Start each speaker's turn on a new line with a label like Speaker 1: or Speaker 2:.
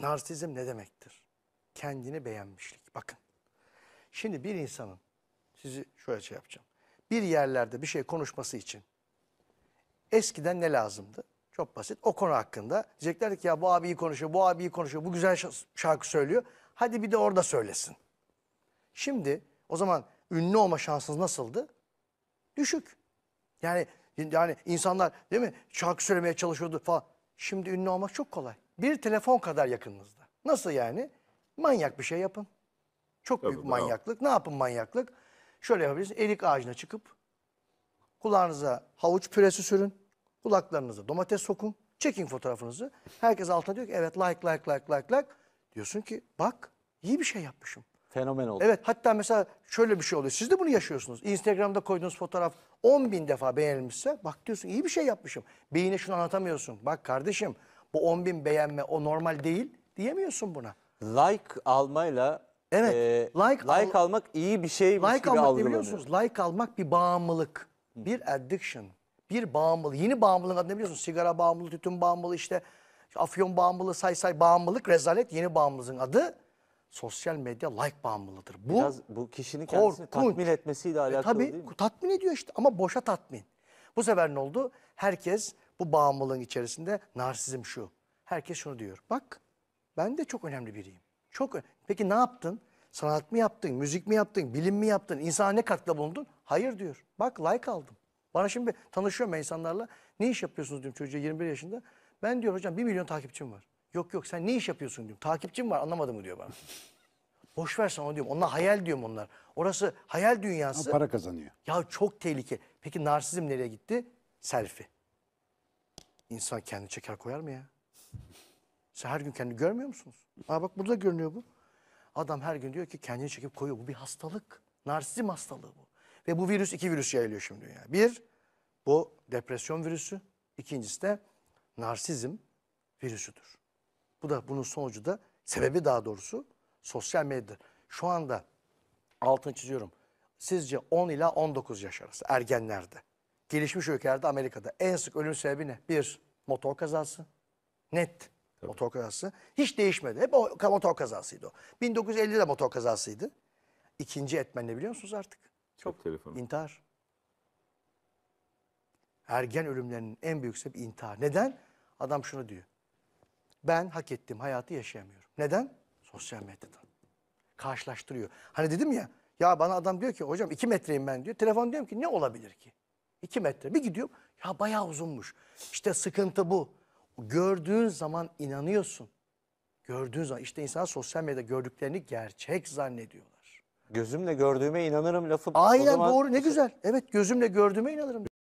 Speaker 1: Narsizm ne demektir? Kendini beğenmişlik. Bakın. Şimdi bir insanın, sizi şöyle şey yapacağım. Bir yerlerde bir şey konuşması için eskiden ne lazımdı? Çok basit. O konu hakkında diyecekler ki ya bu abi iyi konuşuyor, bu abi iyi konuşuyor, bu güzel şarkı söylüyor. Hadi bir de orada söylesin. Şimdi o zaman ünlü olma şansınız nasıldı? Düşük. Yani yani insanlar değil mi şarkı söylemeye çalışıyordu falan. Şimdi ünlü olmak çok kolay bir telefon kadar yakınınızda. Nasıl yani? Manyak bir şey yapın. Çok Tabii, büyük bravo. manyaklık. Ne yapın manyaklık? Şöyle yapabilirsiniz. Erik ağacına çıkıp kulağınıza havuç püresi sürün. Kulaklarınıza domates sokun. Çekin fotoğrafınızı. Herkes altına diyor ki evet like like like like like. Diyorsun ki bak iyi bir şey yapmışım. Fenomen oldu. Evet hatta mesela şöyle bir şey oluyor. Siz de bunu yaşıyorsunuz. Instagram'da koyduğunuz fotoğraf 10 bin defa beğenilmişse bak diyorsun iyi bir şey yapmışım. Beyine şunu anlatamıyorsun. Bak kardeşim bu 10 bin beğenme o normal değil diyemiyorsun buna. Like almayla Evet. E, like, like al almak iyi bir şey like gibi almak biliyorsunuz. Like almak bir bağımlılık. Hı. Bir addiction. Bir bağımlılık. Yeni bağımlılığın ne biliyorsunuz. Sigara bağımlılığı, tütün bağımlılığı işte. Afyon bağımlılığı, say say bağımlılık, rezalet yeni bağımlılığın adı. Sosyal medya like bağımlılıdır. Bu, Biraz bu kişinin kendisini korkunç. tatmin etmesiyle e, alakalı e, tabii, değil mi? Tabii tatmin ediyor işte ama boşa tatmin. Bu sefer ne oldu? Herkes bu bağımlılığın içerisinde narsizm şu. Herkes şunu diyor. Bak ben de çok önemli biriyim. Çok Peki ne yaptın? Sanat mı yaptın? Müzik mi yaptın? Bilim mi yaptın? İnsana ne katkıda bulundun? Hayır diyor. Bak like aldım. Bana şimdi tanışıyorum insanlarla. Ne iş yapıyorsunuz diyorum çocuğa 21 yaşında. Ben diyor hocam 1 milyon takipçim var. Yok yok sen ne iş yapıyorsun diyorum. Takipçim var anlamadı mı diyor bana. Boş versen onu diyorum. Onlar hayal diyorum onlar. Orası hayal dünyası. Ama para kazanıyor. Ya çok tehlike. Peki narsizm nereye gitti? Selfie. İnsan kendi çeker koyar mı ya? Sen her gün kendini görmüyor musunuz? Aa bak burada görünüyor bu. Adam her gün diyor ki kendini çekip koyuyor. Bu bir hastalık. Narsizm hastalığı bu. Ve bu virüs iki virüs yayılıyor şimdi dünya. Bir bu depresyon virüsü. İkincisi de narsizm virüsüdür. Bu da bunun sonucu da sebebi daha doğrusu sosyal medyadır. Şu anda altını çiziyorum. Sizce 10 ila 19 yaş arası ergenlerde gelişmiş ülkelerde Amerika'da en sık ölüm sebebi ne? Bir, motor kazası. Net. Tabii. Motor kazası. Hiç değişmedi. Hep o motor kazasıydı o. 1950'de motor kazasıydı. İkinci etmen ne biliyor musunuz artık? Çok telefon. İntihar. Ergen ölümlerinin en büyük sebebi intihar. Neden? Adam şunu diyor. Ben hak ettiğim hayatı yaşayamıyorum. Neden? Sosyal medyadan. Karşılaştırıyor. Hani dedim ya, ya bana adam diyor ki hocam iki metreyim ben diyor. Telefon diyorum ki ne olabilir ki? 2 metre. Bir gidiyorum ya bayağı uzunmuş. İşte sıkıntı bu. Gördüğün zaman inanıyorsun. Gördüğün zaman işte insan sosyal medyada gördüklerini gerçek zannediyorlar. Gözümle gördüğüme inanırım lafı. Aynen zaman... doğru ne güzel. Evet gözümle gördüğüme inanırım.